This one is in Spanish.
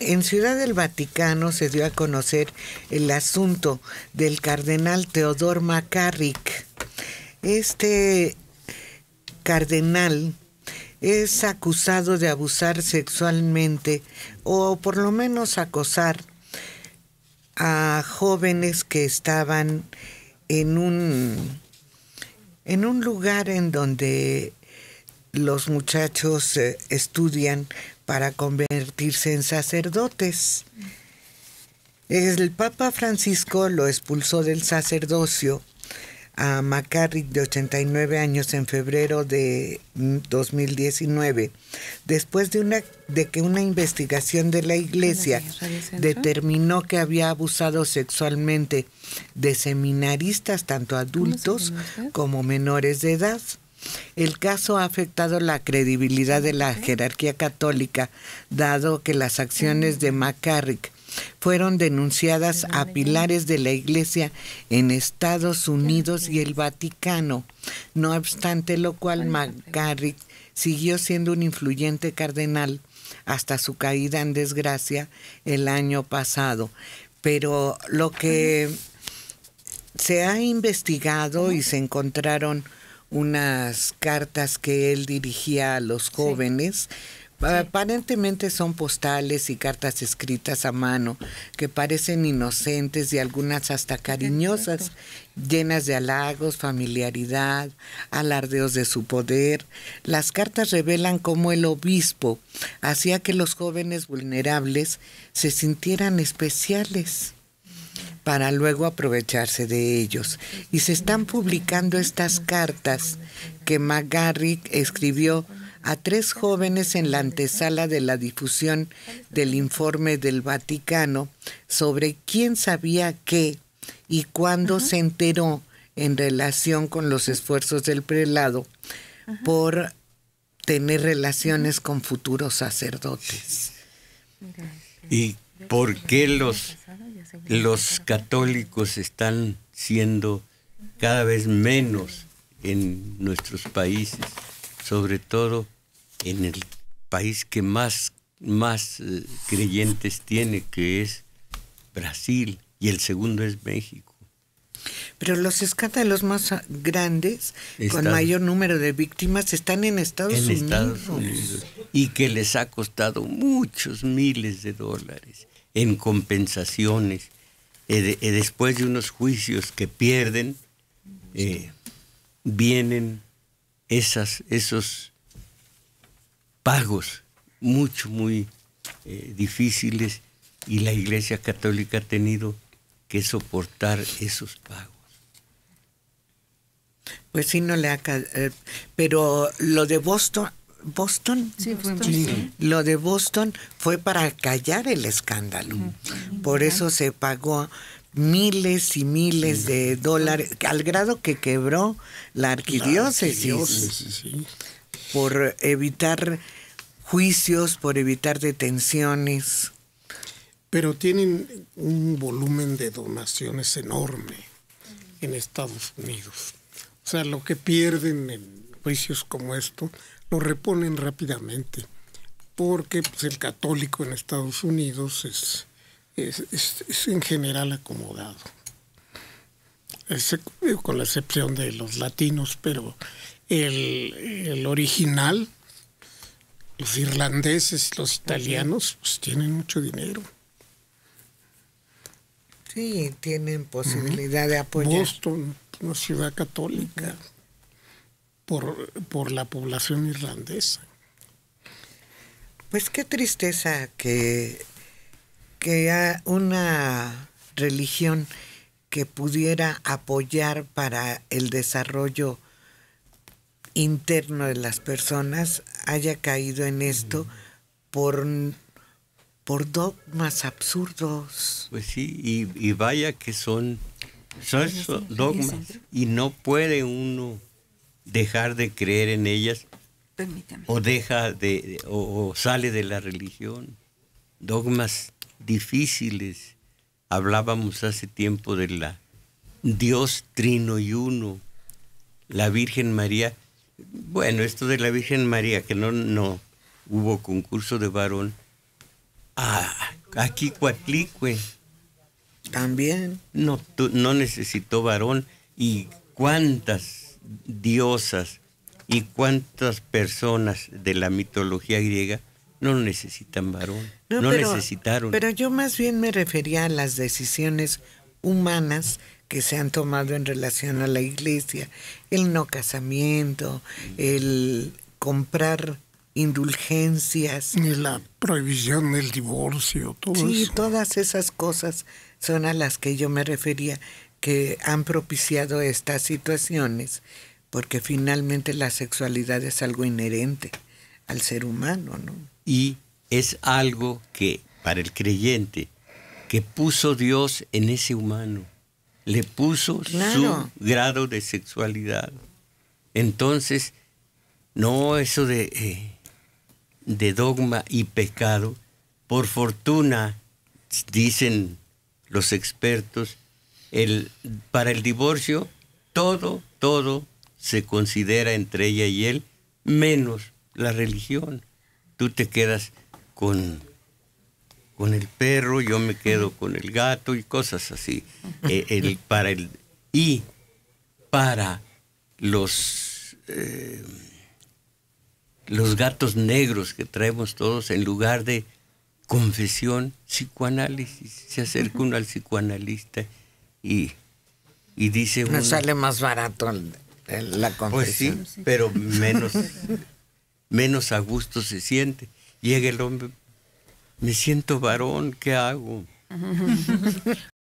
en Ciudad del Vaticano se dio a conocer el asunto del cardenal Teodor Macarrick. Este cardenal es acusado de abusar sexualmente o por lo menos acosar a jóvenes que estaban en un en un lugar en donde los muchachos eh, estudian para convertirse en sacerdotes. El Papa Francisco lo expulsó del sacerdocio a McCarrick de 89 años en febrero de 2019, después de que una investigación de la iglesia determinó que había abusado sexualmente de seminaristas, tanto adultos como menores de edad. El caso ha afectado la credibilidad de la jerarquía católica, dado que las acciones de McCarrick fueron denunciadas a pilares de la Iglesia en Estados Unidos y el Vaticano. No obstante lo cual, McCarrick siguió siendo un influyente cardenal hasta su caída en desgracia el año pasado. Pero lo que se ha investigado y se encontraron unas cartas que él dirigía a los jóvenes. Ah, aparentemente son postales y cartas escritas a mano que parecen inocentes y algunas hasta cariñosas, llenas de halagos, familiaridad, alardeos de su poder. Las cartas revelan cómo el obispo hacía que los jóvenes vulnerables se sintieran especiales para luego aprovecharse de ellos. Y se están publicando estas cartas que McGarrick escribió a tres jóvenes en la antesala de la difusión del informe del Vaticano sobre quién sabía qué y cuándo se enteró en relación con los esfuerzos del prelado por tener relaciones con futuros sacerdotes. ¿Y por qué los los católicos están siendo cada vez menos en nuestros países, sobre todo en el país que más, más eh, creyentes tiene, que es Brasil, y el segundo es México. Pero los escándalos más ah, grandes, con mayor número de víctimas, están en Estados Unidos. Y que les ha costado muchos miles de dólares en compensaciones, eh, eh, después de unos juicios que pierden, eh, vienen esas, esos pagos mucho, muy difíciles y la Iglesia Católica ha tenido que soportar esos pagos. Pues sí, no le ha... Pero lo de Boston Boston. Lo de Boston fue para callar el escándalo. Por eso se pagó miles y miles de dólares, al grado que quebró la arquidiócesis, por evitar juicios, por evitar detenciones. Pero tienen un volumen de donaciones enorme en Estados Unidos. O sea, lo que pierden en juicios como esto lo reponen rápidamente, porque pues, el católico en Estados Unidos es, es, en general acomodado, con la excepción de los latinos, pero el, original, los irlandeses, los pues italianos, pues tienen mucho dinero. Sí, tienen posibilidad de apoyar. Boston, una ciudad católica por, la población irlandesa. Pues qué tristeza que, que una religión que pudiera apoyar para el desarrollo interno de las personas haya caído en esto por, por dogmas absurdos. Pues sí, y, vaya que son, son dogmas y no puede uno dejar de creer en ellas o deja de o, sale de la religión dogmas difíciles hablábamos hace tiempo de la Dios trino y uno la Virgen María bueno esto de la Virgen María que no no hubo concurso de varón ah, aquí Cuatlicue también no no necesitó varón y cuántas diosas y cuántas personas de la mitología griega no necesitan varón, no, necesitaron. Pero yo más bien me refería a las decisiones humanas que se han tomado en relación a la iglesia, el no casamiento, el comprar indulgencias. la prohibición del divorcio, todo Sí, todas esas cosas son a las que yo me refería que han propiciado estas situaciones, porque finalmente la sexualidad es algo inherente al ser humano, ¿no? Y es algo que, para el creyente, que puso Dios en ese humano, le puso su grado de sexualidad. Entonces, no eso de, eh, de dogma y pecado, por fortuna, dicen los expertos, el, para el divorcio todo, todo se considera entre ella y él, menos la religión. Tú te quedas con, con el perro, yo me quedo con el gato y cosas así. Eh, el, para el, y para los, eh, los gatos negros que traemos todos, en lugar de confesión, psicoanálisis, se acerca uno al psicoanalista y, dice... Nos sale más barato la confesión. Pues sí, pero menos, menos a gusto se siente. Llega el hombre, me siento varón, ¿qué hago?